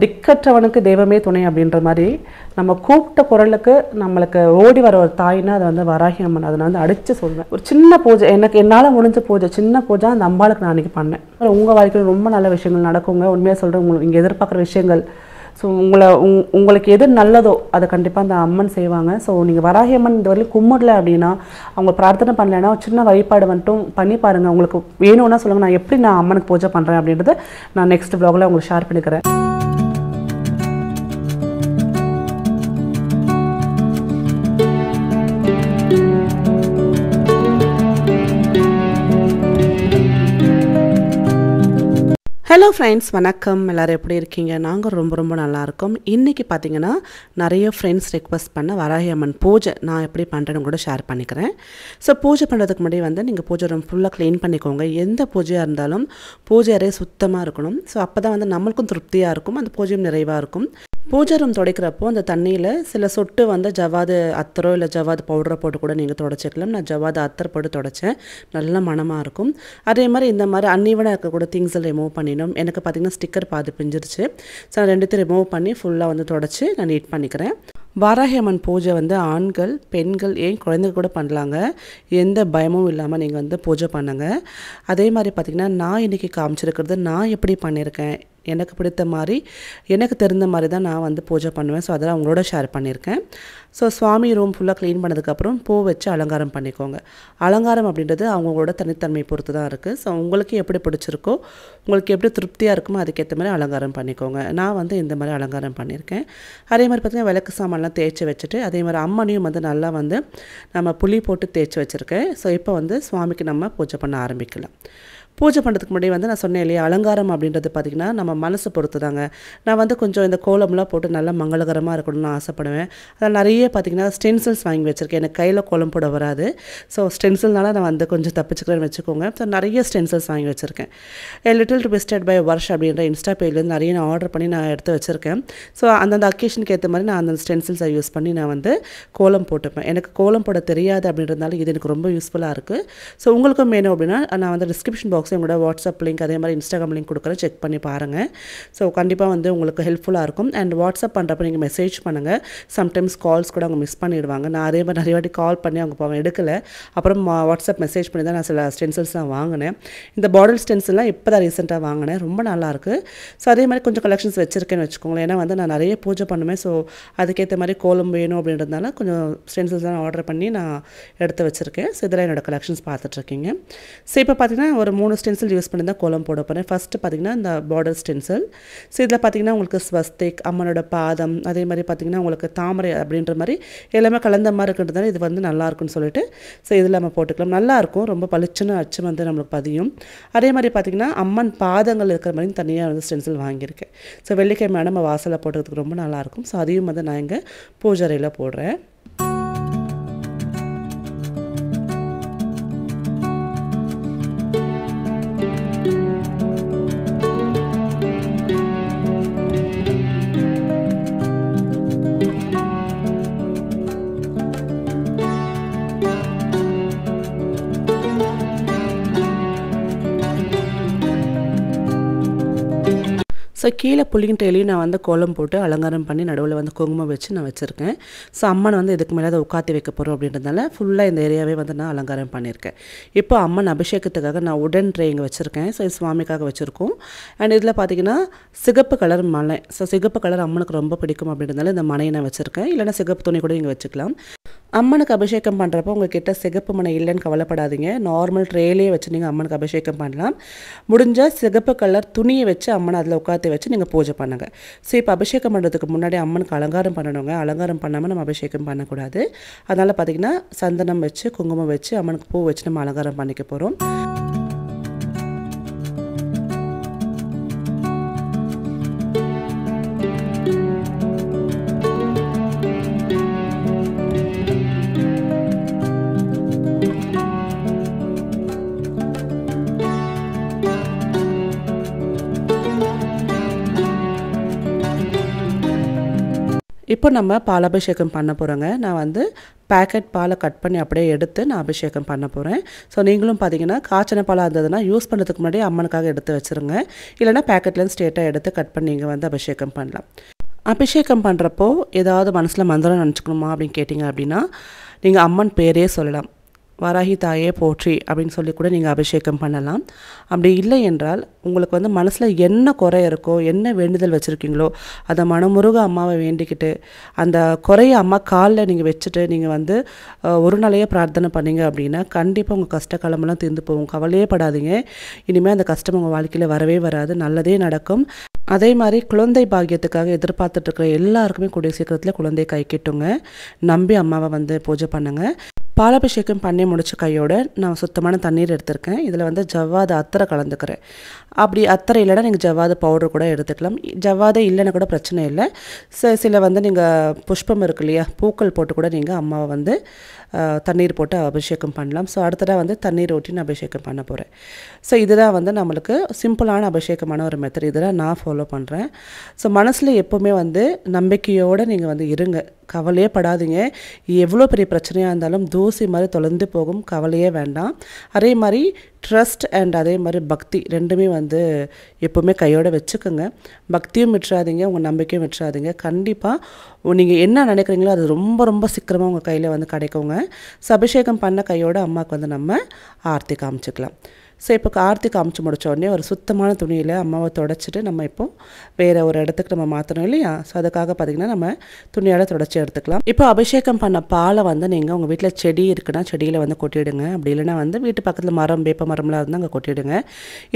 திக்கற்றவனுக்கு தெய்வமே துணை அப்படின்ற மாதிரி நம்ம கூப்பிட்ட குரலுக்கு நம்மளுக்கு ஓடி வர ஒரு தாய்னா அதை வந்து வராகி அம்மன் அதை நான் வந்து அடித்து சொல்வேன் ஒரு சின்ன பூஜை எனக்கு என்னால் முடிஞ்ச பூஜை சின்ன பூஜை அந்த அம்பாளுக்கு நான் அன்றைக்கி பண்ணேன் உங்கள் வாழ்க்கையில் ரொம்ப நல்ல விஷயங்கள் நடக்குங்க உண்மையாக சொல்கிறேன் உங்களுக்கு இங்கே எதிர்பார்க்குற விஷயங்கள் ஸோ உங்களை உங் உங்களுக்கு எது நல்லதோ அதை கண்டிப்பாக அந்த அம்மன் செய்வாங்க ஸோ நீங்கள் வராகி அம்மன் இந்த வரையிலும் கும்பிடல அப்படின்னா அவங்க பிரார்த்தனை பண்ணலைன்னா சின்ன வழிபாடு மட்டும் பண்ணி பாருங்கள் உங்களுக்கு வேணும்னா சொல்லுங்கள் நான் எப்படி நான் அம்மனுக்கு பூஜை பண்ணுறேன் அப்படின்றத நான் நெக்ஸ்ட் ப்ளாகில் உங்களுக்கு ஷேர் பண்ணிக்கிறேன் ஃப்ரெண்ட்ஸ் வணக்கம் எல்லோரும் எப்படி இருக்கீங்க நாங்கள் ரொம்ப ரொம்ப நல்லாயிருக்கோம் இன்றைக்கி பார்த்தீங்கன்னா நிறைய ஃப்ரெண்ட்ஸ் ரெக்வஸ்ட் பண்ண வராகியம்மன் பூஜை நான் எப்படி பண்ணுறேன்னு கூட ஷேர் பண்ணிக்கிறேன் ஸோ பூஜை பண்ணுறதுக்கு முன்னாடி வந்து நீங்கள் பூஜை ரூம் ஃபுல்லாக க்ளீன் பண்ணிக்கோங்க எந்த பூஜையாக இருந்தாலும் பூஜை அறைய சுத்தமாக இருக்கணும் ஸோ அப்போ தான் வந்து நம்மளுக்கும் திருப்தியாக இருக்கும் அந்த பூஜையும் நிறைவாக இருக்கும் பூஜை ரூம் துடைக்கிறப்போ அந்த தண்ணியில் சில சொட்டு வந்து ஜவாது அத்தரோ இல்லை ஜவாது பவுடரை போட்டு கூட நீங்கள் துடைச்சிக்கலாம் நான் ஜவாது அத்தர் போட்டு துடைச்சேன் நல்ல மனமாக இருக்கும் அதே மாதிரி இந்த மாதிரி அன்னிவனாக இருக்கக்கூட திங்ஸ் ரிமூவ் பண்ணிடணும் எனக்கு பார்த்திங்கன்னா ஸ்டிக்கர் பாதி பிஞ்சிருச்சு ஸோ நான் ரெண்டுத்தையும் ரிமூவ் பண்ணி ஃபுல்லாக வந்து தொடச்சி நான் நீட் பண்ணிக்கிறேன் வாராகியம்மன் பூஜை வந்து ஆண்கள் பெண்கள் ஏன் குழந்தைங்க கூட பண்ணலாங்க எந்த பயமும் இல்லாமல் நீங்கள் வந்து பூஜை பண்ணுங்கள் அதே மாதிரி பார்த்திங்கன்னா நான் இன்றைக்கி காமிச்சிருக்கிறது நான் எப்படி பண்ணியிருக்கேன் எனக்கு பிடித்த மாதிரி எனக்கு தெரிந்த மாதிரி தான் நான் வந்து பூஜை பண்ணுவேன் ஸோ அதெல்லாம் அவங்களோட ஷேர் பண்ணியிருக்கேன் ஸோ சுவாமி ரூம் ஃபுல்லாக க்ளீன் பண்ணதுக்கப்புறம் பூ வச்சு அலங்காரம் பண்ணிக்கோங்க அலங்காரம் அப்படின்றது அவங்களோட தனித்தன்மை பொறுத்து தான் இருக்குது ஸோ உங்களுக்கு எப்படி பிடிச்சிருக்கோ உங்களுக்கு எப்படி திருப்தியாக இருக்குமோ அதுக்கேற்ற மாதிரி அலங்காரம் பண்ணிக்கோங்க நான் வந்து இந்த மாதிரி அலங்காரம் பண்ணியிருக்கேன் அதே மாதிரி பார்த்திங்கன்னா விளக்கு சாமான்லாம் தேய்ச்சி வச்சுட்டு அதே மாதிரி அம்மனையும் வந்து நல்லா வந்து நம்ம புளி போட்டு தேய்ச்சி வச்சுருக்கேன் ஸோ இப்போ வந்து சுவாமிக்கு நம்ம பூஜை பண்ண ஆரம்பிக்கலாம் பூஜை பண்ணுறதுக்கு முன்னாடி வந்து நான் சொன்னேன் இல்லையா அலங்காரம் அப்படின்றது பார்த்திங்கன்னா நம்ம மனசை பொறுத்து தாங்க நான் வந்து கொஞ்சம் இந்த கோலம்லாம் போட்டு நல்லா மங்களகரமாக இருக்கணும்னு ஆசைப்படுவேன் அதில் நிறைய பார்த்திங்கன்னா ஸ்டென்சில்ஸ் வாங்கி வச்சுருக்கேன் எனக்கு கையில் கோலம் போட வராது ஸோ ஸ்டென்சில்னால நான் வந்து கொஞ்சம் தப்பிச்சுக்கிறேன்னு வச்சுக்கோங்க ஸோ நிறைய ஸ்டென்சில்ஸ் வாங்கி வச்சுருக்கேன் a little twisted by Varsh அப்படின்ற இன்ஸ்டா பேஜ்லேருந்து நிறைய நான் ஆர்டர் பண்ணி நான் எடுத்து வச்சுருக்கேன் ஸோ அந்தந்த அக்கேஷனுக்கு ஏற்ற மாதிரி நான் அந்தந்த ஸ்டென்சில்ஸை யூஸ் பண்ணி நான் வந்து கோலம் போட்டுப்பேன் எனக்கு கோலம் போட தெரியாது அப்படின்றதுனால இது எனக்கு ரொம்ப யூஸ்ஃபுல்லாக இருக்குது ஸோ உங்களுக்கும் வேணும் அப்படின்னா நான் வந்து டிஸ்கிரிப்ஷன் பாக்ஸ் பாக்ஸ் என்னோட வாட்ஸ்அப் லிங்க் அதே மாதிரி இன்ஸ்டாகிராம் லிங்க் கொடுக்குறேன் செக் பண்ணி பாருங்கள் ஸோ கண்டிப்பாக வந்து உங்களுக்கு ஹெல்ப்ஃபுல்லாக இருக்கும் அண்ட் வாட்ஸ்அப் பண்ணுறப்ப நீங்கள் மெசேஜ் பண்ணுங்கள் சம்டைம்ஸ் கால்ஸ் கூட அவங்க மிஸ் பண்ணிடுவாங்க நான் அதே மாதிரி நிறைய வாட்டி கால் பண்ணி அவங்க போவேன் எடுக்கலை அப்புறம் வாட்ஸ்அப் மெசேஜ் பண்ணி தான் நான் சில ஸ்டென்சில்ஸ் நான் வாங்கினேன் இந்த பாடல் ஸ்டென்சில்லாம் இப்போ தான் ரீசெண்டாக வாங்கினேன் ரொம்ப நல்லாயிருக்கு ஸோ அதே மாதிரி கொஞ்சம் கலெக்ஷன்ஸ் வச்சுருக்கேன்னு வச்சுக்கோங்களேன் ஏன்னா வந்து நான் நிறைய பூஜை பண்ணுவேன் ஸோ அதுக்கேற்ற மாதிரி கோலம் வேணும் அப்படின்றதுனால கொஞ்சம் ஸ்டென்சில்ஸ் தான் ஆர்டர் பண்ணி நான் எடுத்து வச்சுருக்கேன் ஸோ இதெல்லாம் என்னோடய கலெக்ஷன்ஸ் பார்த்துட்ருக்கீங்க ஸோ இப்போ பார்த்தீங்கன்னா ஒரு மூணு மூணு ஸ்டென்சில் யூஸ் பண்ணி தான் கோலம் போட போகிறேன் ஃபஸ்ட்டு பார்த்திங்கன்னா இந்த பார்டர் ஸ்டென்சில் ஸோ இதில் பார்த்திங்கன்னா உங்களுக்கு ஸ்வஸ்திக் அம்மனோட பாதம் அதே மாதிரி பார்த்திங்கன்னா உங்களுக்கு தாமரை அப்படின்ற மாதிரி எல்லாமே கலந்த மாதிரி இருக்கின்றதுனால இது வந்து நல்லாயிருக்குன்னு சொல்லிட்டு ஸோ இதில் நம்ம போட்டுக்கலாம் நல்லாயிருக்கும் ரொம்ப பளிச்சுன்னு அச்சு வந்து நம்மளுக்கு பதியும் அதே மாதிரி பார்த்திங்கன்னா அம்மன் பாதங்கள் இருக்கிற மாதிரி தனியாக வந்து ஸ்டென்சில் வாங்கியிருக்கேன் ஸோ வெள்ளிக்கிழமை நம்ம வாசலில் போட்டுக்கிறதுக்கு ரொம்ப நல்லாயிருக்கும் ஸோ அதையும் வந்து நான் இங்கே பூஜரையில் போடுறேன் ஸோ கீழே புள்ளிங்கிட்ட எலியும் நான் வந்து கோலம் போட்டு அலங்காரம் பண்ணி நடுவில் வந்து குங்குமம் வச்சு நான் வச்சுருக்கேன் ஸோ அம்மன் வந்து இதுக்கு மேலே அதை உட்காத்தி வைக்க போகிறோம் அப்படின்றதுனால ஃபுல்லாக இந்த ஏரியாவே வந்து நான் அலங்காரம் பண்ணியிருக்கேன் இப்போ அம்மன் அபிஷேகத்துக்காக நான் உடன் ட்ரே இங்கே வச்சுருக்கேன் ஸோ சுவாமிக்காக வச்சுருக்கோம் அண்ட் இதில் பார்த்தீங்கன்னா சிகப்பு கலர் மலை ஸோ சிகப்பு கலர் அம்மனுக்கு ரொம்ப பிடிக்கும் அப்படின்றதுனால இந்த மனையை நான் வச்சுருக்கேன் இல்லைனா சிகப்பு துணி கூட இங்கே வச்சுக்கலாம் அம்மனுக்கு அபிஷேகம் பண்ணுறப்போ உங்ககிட்ட சிகப்பு மனை இல்லைன்னு கவலைப்படாதீங்க நார்மல் ட்ரேலேயே வச்சு நீங்கள் அம்மனுக்கு அபிஷேகம் பண்ணலாம் முடிஞ்சால் சிகப்பு கலர் துணியை வச்சு அம்மனை அதில் உட்காந்து வச்சு நீங்கள் பூஜை பண்ணுங்கள் ஸோ இப்போ அபிஷேகம் பண்ணுறதுக்கு முன்னாடி அம்மனுக்கு அலங்காரம் பண்ணணுங்க அலங்காரம் பண்ணாமல் நம்ம அபிஷேகம் பண்ணக்கூடாது அதனால் பார்த்திங்கன்னா சந்தனம் வச்சு குங்குமம் வச்சு அம்மனுக்கு பூ வச்சு நம்ம அலங்காரம் பண்ணிக்க போகிறோம் இப்போ நம்ம பால் அபிஷேகம் பண்ண போகிறோங்க நான் வந்து பேக்கெட் பாலை கட் பண்ணி அப்படியே எடுத்து நான் அபிஷேகம் பண்ண போகிறேன் ஸோ நீங்களும் பார்த்தீங்கன்னா காய்ச்சன பாலாக இருந்ததுன்னா யூஸ் பண்ணுறதுக்கு முன்னாடி அம்மனுக்காக எடுத்து வச்சுருங்க இல்லைனா பேக்கெட்லேருந்து ஸ்டேட்டாக எடுத்து கட் பண்ணி நீங்கள் வந்து அபிஷேகம் பண்ணலாம் அபிஷேகம் பண்ணுறப்போ ஏதாவது மனசில் மந்திரம் நினச்சிக்கணுமா அப்படின்னு கேட்டிங்க அப்படின்னா நீங்கள் அம்மன் பேரே சொல்லலாம் வராகி தாயே போற்றி அப்படின்னு சொல்லி கூட நீங்கள் அபிஷேகம் பண்ணலாம் அப்படி இல்லை என்றால் உங்களுக்கு வந்து மனசில் என்ன குறை இருக்கோ என்ன வேண்டுதல் வச்சுருக்கீங்களோ அதை மனமுருக அம்மாவை வேண்டிக்கிட்டு அந்த குறைய அம்மா காலில் நீங்கள் வச்சுட்டு நீங்கள் வந்து ஒரு நாளையே பிரார்த்தனை பண்ணீங்க அப்படின்னா கண்டிப்பாக உங்கள் கஷ்ட காலமெல்லாம் தீர்ந்து போகும் கவலையே படாதீங்க இனிமேல் அந்த கஷ்டம் உங்கள் வாழ்க்கையில் வரவே வராது நல்லதே நடக்கும் அதே மாதிரி குழந்தை பாக்கியத்துக்காக எதிர்பார்த்துட்ருக்கிற எல்லாருக்குமே கூடிய சீக்கிரத்தில் குழந்தை கை கிட்டுங்க நம்பி அம்மாவை வந்து பூஜை பண்ணுங்கள் பாலாபிஷேகம் பண்ணி முடிச்ச கையோடு நான் சுத்தமான தண்ணீர் எடுத்திருக்கேன் இதில் வந்து ஜவ்வாத அத்தரை கலந்துக்கிறேன் அப்படி அத்தரை இல்லைனா நீங்கள் ஜவ்வாது பவுடர் கூட எடுத்துக்கலாம் ஜவ்வாதே இல்லைன்னா கூட பிரச்சனை இல்லை சில வந்து நீங்கள் புஷ்பம் இருக்கு இல்லையா பூக்கள் போட்டு கூட நீங்கள் அம்மாவை வந்து தண்ணீர் போட்டு அபிஷேகம் பண்ணலாம் ஸோ அடுத்ததாக வந்து தண்ணீர் ஊட்டி நான் அபிஷேகம் பண்ண போகிறேன் ஸோ இதுதான் வந்து நம்மளுக்கு சிம்பிளான அபிஷேகமான ஒரு மெத்தட் இதெல்லாம் நான் ஃபாலோ பண்ணுறேன் ஸோ மனசில் எப்போவுமே வந்து நம்பிக்கையோடு நீங்கள் வந்து இருங்க கவலையே படாதீங்க எவ்வளோ பெரிய பிரச்சனையாக இருந்தாலும் தூசி மாதிரி தொலைந்து போகும் கவலையே வேண்டாம் அதே மாதிரி ட்ரஸ்ட் அண்ட் அதே மாதிரி பக்தி ரெண்டுமே வந்து வந்து எப்போவுமே கையோடு வச்சுக்கோங்க பக்தியும் விட்டுறாதீங்க உங்கள் நம்பிக்கையும் விட்டுறாதீங்க கண்டிப்பாக நீங்கள் என்ன நினைக்கிறீங்களோ அது ரொம்ப ரொம்ப சீக்கிரமாக உங்கள் கையில் வந்து கிடைக்குங்க சபிஷேகம் பண்ண கையோட அம்மாவுக்கு வந்து நம்ம ஆர்த்தி காமிச்சிக்கலாம் ஸோ இப்போ கார்த்திக் காமிச்சு முடித்தோடனே ஒரு சுத்தமான துணியில் அம்மாவை தொடச்சிட்டு நம்ம இப்போது வேறு ஒரு இடத்துக்கு நம்ம மாற்றணும் இல்லையா ஸோ அதுக்காக பார்த்திங்கன்னா நம்ம துணியால் தொடச்சி எடுத்துக்கலாம் இப்போ அபிஷேகம் பண்ண பாலை வந்து நீங்கள் உங்கள் வீட்டில் செடி இருக்குன்னா செடியில் வந்து கொட்டிவிடுங்க அப்படி இல்லைனா வந்து வீட்டு பக்கத்தில் மரம் வேப்ப மரம்லாம் இருந்தால் அங்கே கொட்டிவிடுங்க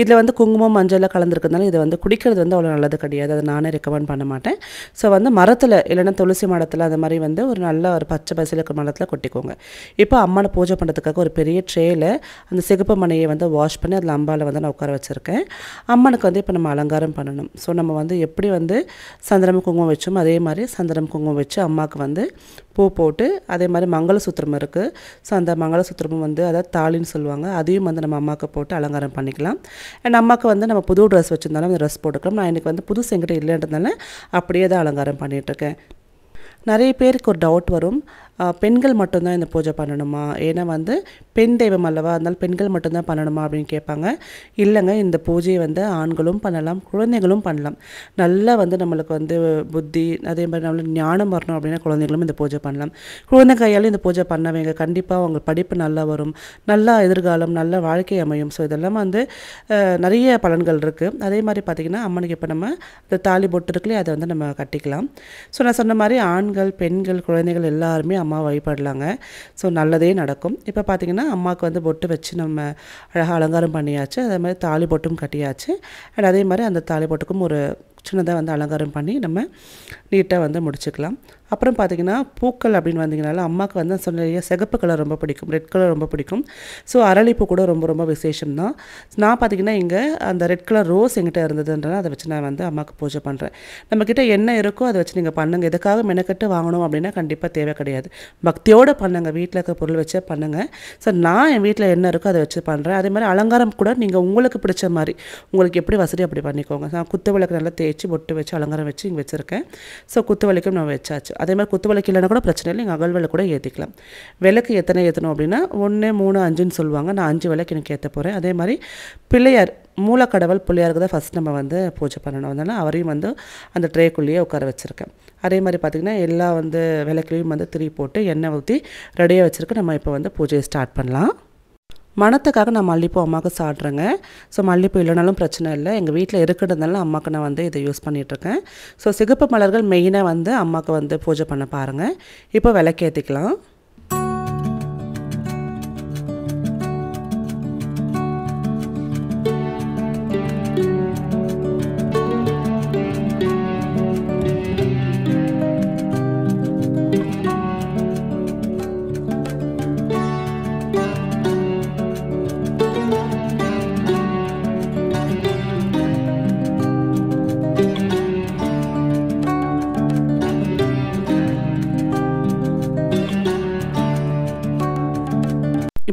இதில் வந்து குங்குமம் மஞ்சள்லாம் கலந்துருக்கிறதுனால இதை வந்து குடிக்கிறது வந்து அவ்வளோ நல்லது கிடையாது அதை நானே ரெக்கமெண்ட் பண்ண மாட்டேன் ஸோ வந்து மரத்தில் இல்லைன்னா துளசி மரத்தில் அந்த மாதிரி வந்து ஒரு நல்ல ஒரு பச்சை பசில் இருக்கிற மரத்தில் கொட்டிக்கோங்க இப்போ அம்மாவை பூஜை பண்ணுறதுக்காக ஒரு பெரிய ட்ரேயில் அந்த சிகப்பு மனையை வந்து வாஷ் வாஷ் பண்ணி அதில் அம்பாவில் வந்து நான் உட்கார வச்சுருக்கேன் அம்மனுக்கு வந்து இப்போ நம்ம அலங்காரம் பண்ணணும் ஸோ நம்ம வந்து எப்படி வந்து சந்திரம் குங்குமம் வச்சோமோ அதே மாதிரி சந்திரம் குங்குமம் வச்சு அம்மாவுக்கு வந்து பூ போட்டு அதே மாதிரி மங்களசூத்திரம் இருக்குது ஸோ அந்த மங்களசூத்திரமும் வந்து அதாவது தாலின்னு சொல்லுவாங்க அதையும் வந்து நம்ம அம்மாவுக்கு போட்டு அலங்காரம் பண்ணிக்கலாம் அண்ட் அம்மாவுக்கு வந்து நம்ம புது ட்ரெஸ் வச்சுருந்தாலும் அந்த ட்ரெஸ் போட்டுக்கலாம் நான் எனக்கு வந்து புது எங்கிட்ட இல்லைன்றதுனால அப்படியே தான் அலங்காரம் பண்ணிகிட்ருக்கேன் நிறைய பேருக்கு ஒரு டவுட் வரும் பெண்கள் மட்டும்தான் இந்த பூஜை பண்ணணுமா ஏன்னா வந்து பெண் தெய்வம் அல்லவா அதனால் பெண்கள் மட்டும்தான் பண்ணணுமா அப்படின்னு கேட்பாங்க இல்லைங்க இந்த பூஜையை வந்து ஆண்களும் பண்ணலாம் குழந்தைகளும் பண்ணலாம் நல்லா வந்து நம்மளுக்கு வந்து புத்தி அதே மாதிரி நம்மளுக்கு ஞானம் வரணும் அப்படின்னா குழந்தைகளும் இந்த பூஜை பண்ணலாம் குழந்தை கையாலும் இந்த பூஜை பண்ணவேங்க கண்டிப்பாக அவங்க படிப்பு நல்லா வரும் நல்லா எதிர்காலம் நல்ல வாழ்க்கை அமையும் ஸோ இதெல்லாம் வந்து நிறைய பலன்கள் இருக்குது அதே மாதிரி பார்த்திங்கன்னா அம்மனுக்கு இப்போ நம்ம இந்த தாலி பொட்டு அதை வந்து நம்ம கட்டிக்கலாம் ஸோ நான் சொன்ன மாதிரி ஆண் ஆண்கள் பெண்கள் குழந்தைகள் எல்லாருமே அம்மா வழிபடலாங்க ஸோ நல்லதே நடக்கும் இப்போ பார்த்திங்கன்னா அம்மாவுக்கு வந்து பொட்டு வச்சு நம்ம அழகாக அலங்காரம் பண்ணியாச்சு அதே மாதிரி தாலி பொட்டும் கட்டியாச்சு அண்ட் அதே மாதிரி அந்த தாலி பொட்டுக்கும் ஒரு சின்னதாக வந்து அலங்காரம் பண்ணி நம்ம நீட்டாக வந்து முடிச்சுக்கலாம் அப்புறம் பார்த்திங்கன்னா பூக்கள் அப்படின்னு வந்தீங்கனால அம்மாவுக்கு வந்து நான் சொன்ன சிகப்பு கலர் ரொம்ப பிடிக்கும் ரெட் கலர் ரொம்ப பிடிக்கும் ஸோ அரளிப்பூ கூட ரொம்ப ரொம்ப விசேஷம் தான் நான் பார்த்திங்கன்னா இங்கே அந்த ரெட் கலர் ரோஸ் எங்கிட்ட இருந்ததுன்றனால அதை வச்சு நான் வந்து அம்மாவுக்கு பூஜை பண்ணுறேன் நம்மக்கிட்ட என்ன இருக்கோ அதை வச்சு நீங்கள் பண்ணுங்கள் எதுக்காக மெனக்கட்டு வாங்கணும் அப்படின்னா கண்டிப்பாக தேவை கிடையாது பக்தியோடு பண்ணுங்கள் வீட்டில் இருக்க பொருள் வச்சே பண்ணுங்கள் ஸோ நான் என் வீட்டில் என்ன இருக்கோ அதை வச்சு பண்ணுறேன் அதே மாதிரி அலங்காரம் கூட நீங்கள் உங்களுக்கு பிடிச்ச மாதிரி உங்களுக்கு எப்படி வசதி அப்படி பண்ணிக்கோங்க நான் குத்து விளக்கு நல்லா தேய்ச்சி பொட்டு வச்சு அலங்காரம் வச்சு இங்கே வச்சுருக்கேன் ஸோ குத்து விளக்கும் நான் வச்சாச்சு அதே மாதிரி குத்து விளக்கு இல்லைனா கூட பிரச்சனை இல்லை நீங்கள் அகல் விளக்கு கூட ஏற்றிக்கலாம் விளக்கு எத்தனை ஏற்றணும் அப்படின்னா ஒன்று மூணு அஞ்சுன்னு சொல்லுவாங்க நான் அஞ்சு விளக்கு எனக்கு ஏற்ற போகிறேன் அதே மாதிரி பிள்ளையார் மூலக்கடவுள் பிள்ளையாருக்கு தான் ஃபஸ்ட் நம்ம வந்து பூஜை பண்ணணும் அதனால் அவரையும் வந்து அந்த ட்ரேக்குள்ளேயே உட்கார வச்சுருக்கேன் அதே மாதிரி பார்த்திங்கன்னா எல்லா வந்து விளக்குலேயும் வந்து திரி போட்டு எண்ணெய் ஊற்றி ரெடியாக வச்சுருக்கு நம்ம இப்போ வந்து பூஜையை ஸ்டார்ட் பண்ணலாம் மனத்துக்காக நான் மல்லிப்பூ அம்மாவுக்கு சாடுறேங்க ஸோ மல்லிப்பூ இல்லைனாலும் பிரச்சனை இல்லை எங்கள் வீட்டில் இருக்கிறதுனால அம்மாவுக்கு நான் வந்து இதை யூஸ் பண்ணிகிட்ருக்கேன் ஸோ சிகப்பு மலர்கள் மெயினாக வந்து அம்மாவுக்கு வந்து பூஜை பண்ண பாருங்கள் இப்போ விளக்கேற்றிக்கலாம்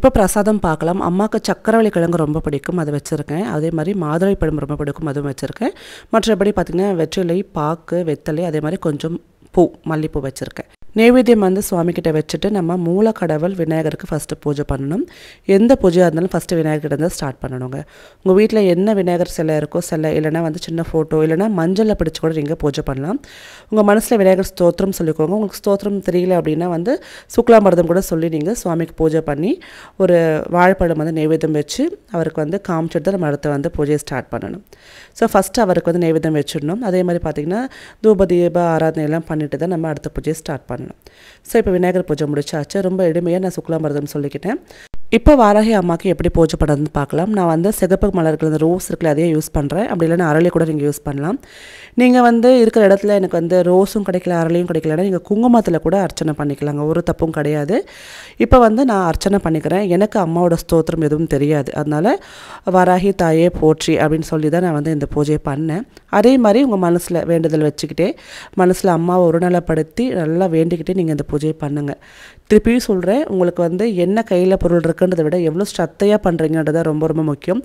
இப்போ பிரசாதம் பார்க்கலாம் அம்மாவுக்கு சக்கரவள்ளி கிழங்கு ரொம்ப பிடிக்கும் அதை வச்சுருக்கேன் அதே மாதிரி மாதுளை பழம் ரொம்ப பிடிக்கும் அதுவும் வச்சுருக்கேன் மற்றபடி பார்த்திங்கன்னா வெற்றிலை பாக்கு வெத்தலை அதே மாதிரி கொஞ்சம் பூ மல்லிப்பூ வச்சுருக்கேன் நெய்வேத்தியம் வந்து சுவாமிக்கிட்ட வச்சுட்டு நம்ம மூல கடவுள் விநாயகருக்கு ஃபஸ்ட்டு பூஜை பண்ணணும் எந்த பூஜையாக இருந்தாலும் ஃபஸ்ட்டு விநாயகர்கிட்ட இருந்தால் ஸ்டார்ட் பண்ணணுங்க உங்கள் வீட்டில் என்ன விநாயகர் சிலை இருக்கோ சிலை இல்லைனா வந்து சின்ன ஃபோட்டோ இல்லைனா மஞ்சளில் பிடிச்சி கூட நீங்கள் பூஜை பண்ணலாம் உங்கள் மனசில் விநாயகர் ஸ்தோத்திரம் சொல்லிக்கோங்க உங்களுக்கு ஸ்தோத்திரம் தெரியல அப்படின்னா வந்து சுக்லாமிரதம் கூட சொல்லி நீங்கள் சுவாமிக்கு பூஜை பண்ணி ஒரு வாழைப்பழம் வந்து நைவேத்தியம் வச்சு அவருக்கு வந்து காமிச்சிட்டு தான் நம்ம அடுத்த வந்து பூஜையை ஸ்டார்ட் பண்ணணும் ஸோ ஃபஸ்ட்டு அவருக்கு வந்து நெய்வேதம் வச்சிடணும் அதே மாதிரி பார்த்திங்கன்னா தூப தீப ஆராதனை எல்லாம் பண்ணிட்டு தான் நம்ம அடுத்த பூஜையை ஸ்டார்ட் பண்ணணும் பண்ணணும் ஸோ இப்போ விநாயகர் பூஜை முடிச்சாச்சு ரொம்ப எளிமையாக நான் சுக்லாமிரதம் சொல்லிக்கிட்டேன் இப்போ வாராகி அம்மாவுக்கு எப்படி பூஜை பண்ணுறதுன்னு பார்க்கலாம் நான் வந்து சிகப்பு மலர்கள் அந்த ரோஸ் இருக்குல்ல அதையும் யூஸ் பண்ணுறேன் அப்படி இல்லைனா அரளி கூட நீங்கள் யூஸ் பண்ணலாம் நீங்கள் வந்து இருக்கிற இடத்துல எனக்கு வந்து ரோஸும் கிடைக்கல அரளியும் கிடைக்கலன்னா நீங்கள் குங்குமத்தில் கூட அர்ச்சனை பண்ணிக்கலாங்க ஒரு தப்பும் கிடையாது இப்போ வந்து நான் அர்ச்சனை பண்ணிக்கிறேன் எனக்கு அம்மாவோட ஸ்தோத்திரம் எதுவும் தெரியாது அதனால் வாராகி தாயே போற்றி அப்படின்னு சொல்லி தான் நான் வந்து இந்த பூஜையை பண்ணேன் அதே மாதிரி உங்கள் மனசில் வேண்டுதல் வச்சுக்கிட்டே மனசில் அம்மாவை ஒருநலப்படுத்தி நல்லா வேண்டிக்கிட்டே நீங்கள் இந்த பூஜையை பண்ணுங்கள் திருப்பியும் சொல்கிறேன் உங்களுக்கு வந்து என்ன கையில் பொருள் இருக்குது இருக்குன்றதை விட எவ்வளோ ஸ்ரத்தையாக பண்ணுறீங்கன்றது ரொம்ப ரொம்ப முக்கியம்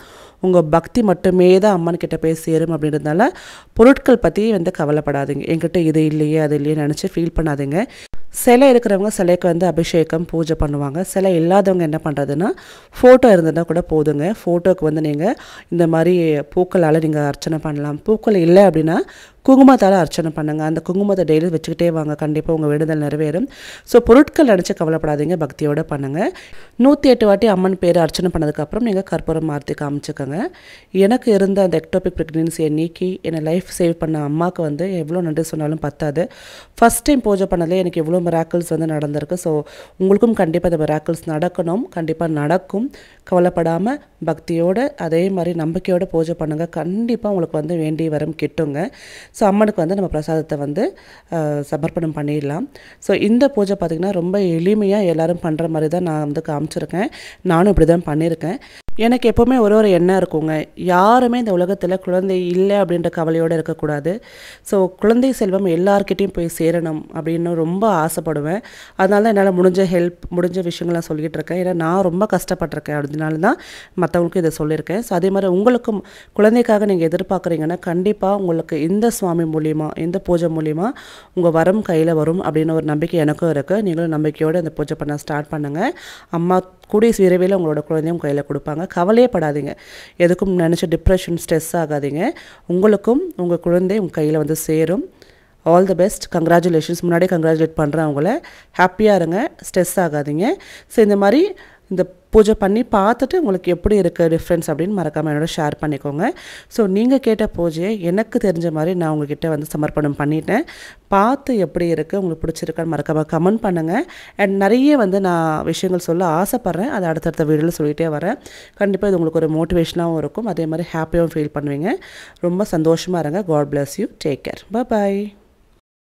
உங்கள் பக்தி மட்டுமே தான் அம்மன் கிட்டே போய் சேரும் அப்படின்றதுனால பொருட்கள் பற்றி வந்து கவலைப்படாதீங்க என்கிட்ட இது இல்லையே அது இல்லையே நினச்சி ஃபீல் பண்ணாதீங்க சிலை இருக்கிறவங்க சிலைக்கு வந்து அபிஷேகம் பூஜை பண்ணுவாங்க சிலை இல்லாதவங்க என்ன பண்ணுறதுன்னா ஃபோட்டோ இருந்ததுனா கூட போதுங்க ஃபோட்டோக்கு வந்து நீங்கள் இந்த மாதிரி பூக்களால் நீங்கள் அர்ச்சனை பண்ணலாம் பூக்கள் இல்லை அப்படின்னா குங்குமத்தால் அர்ச்சனை பண்ணுங்கள் அந்த குங்குமத்தை டெய்லி வச்சுக்கிட்டே வாங்க கண்டிப்பாக உங்கள் விடுதல் நிறைவேறும் ஸோ பொருட்கள் நினச்சி கவலைப்படாதீங்க பக்தியோடு பண்ணுங்கள் நூற்றி எட்டு வாட்டி அம்மன் பேர் அர்ச்சனை பண்ணதுக்கப்புறம் நீங்கள் கற்பூரம் மாற்றி காமிச்சுக்கோங்க எனக்கு இருந்த அந்த எக்டோபிக் ப்ரெக்னென்சியை நீக்கி என்னை லைஃப் சேவ் பண்ண அம்மாவுக்கு வந்து எவ்வளோ நன்றி சொன்னாலும் பத்தாது ஃபஸ்ட் டைம் பூஜை பண்ணதே எனக்கு எவ்வளோ மிராக்கிள்ஸ் வந்து நடந்திருக்கு ஸோ உங்களுக்கும் கண்டிப்பாக இந்த மிராக்கிள்ஸ் நடக்கணும் கண்டிப்பாக நடக்கும் கவலைப்படாமல் பக்தியோடு அதே மாதிரி நம்பிக்கையோடு பூஜை பண்ணுங்கள் கண்டிப்பாக உங்களுக்கு வந்து வேண்டி வரும் கிட்டுங்க ஸோ அம்மனுக்கு வந்து நம்ம பிரசாதத்தை வந்து சமர்ப்பணம் பண்ணிடலாம் ஸோ இந்த பூஜை பார்த்திங்கன்னா ரொம்ப எளிமையாக எல்லோரும் பண்ணுற மாதிரி தான் நான் வந்து காமிச்சிருக்கேன் நானும் இப்படி தான் பண்ணியிருக்கேன் எனக்கு எப்போவுமே ஒரு ஒரு எண்ணம் இருக்குங்க யாருமே இந்த உலகத்தில் குழந்தை இல்லை அப்படின்ற கவலையோடு இருக்கக்கூடாது ஸோ குழந்தை செல்வம் எல்லார்கிட்டையும் போய் சேரணும் அப்படின்னு ரொம்ப ஆசைப்படுவேன் அதனால் என்னால் முடிஞ்ச ஹெல்ப் முடிஞ்ச விஷயங்கள்லாம் சொல்லிகிட்டு இருக்கேன் ஏன்னா நான் ரொம்ப கஷ்டப்பட்டிருக்கேன் அதனால தான் மற்றவங்களுக்கும் இதை சொல்லியிருக்கேன் ஸோ அதே மாதிரி உங்களுக்கும் குழந்தைக்காக நீங்கள் எதிர்பார்க்குறீங்கன்னா கண்டிப்பாக உங்களுக்கு இந்த சுவாமி மூலிமா இந்த பூஜை மூலியமாக உங்கள் வரம் கையில் வரும் அப்படின்னு ஒரு நம்பிக்கை எனக்கும் இருக்குது நீங்களும் நம்பிக்கையோடு அந்த பூஜை பண்ண ஸ்டார்ட் பண்ணுங்கள் அம்மா கூடிய விரைவில் உங்களோட குழந்தையும் கையில் கொடுப்பாங்க கவலையே படாதீங்க எதுக்கும் நினச்சி டிப்ரெஷன் ஸ்ட்ரெஸ் ஆகாதீங்க உங்களுக்கும் உங்கள் குழந்தை உங்கள் கையில் வந்து சேரும் ஆல் த பெஸ்ட் கங்க்ராச்சுலேஷன்ஸ் முன்னாடியே கங்க்ராச்சுலேட் பண்ணுறேன் அவங்கள ஹாப்பியாக இருங்க ஸ்ட்ரெஸ் ஆகாதீங்க ஸோ இந்த மாதிரி இந்த பூஜை பண்ணி பார்த்துட்டு உங்களுக்கு எப்படி இருக்குது டிஃப்ரென்ஸ் அப்படின்னு மறக்காமல் என்னோட ஷேர் பண்ணிக்கோங்க ஸோ நீங்கள் கேட்ட பூஜையை எனக்கு தெரிஞ்ச மாதிரி நான் உங்ககிட்ட வந்து சமர்ப்பணம் பண்ணிட்டேன் பார்த்து எப்படி இருக்குது உங்களுக்கு பிடிச்சிருக்கான்னு மறக்காமல் கமெண்ட் பண்ணுங்கள் அண்ட் நிறைய வந்து நான் விஷயங்கள் சொல்ல ஆசைப்பட்றேன் அதை அடுத்தடுத்த வீடியோவில் சொல்லிகிட்டே வரேன் கண்டிப்பாக இது உங்களுக்கு ஒரு மோட்டிவேஷனாகவும் இருக்கும் அதே மாதிரி ஹாப்பியாகவும் ஃபீல் பண்ணுவீங்க ரொம்ப சந்தோஷமாக இருங்க God bless you take care bye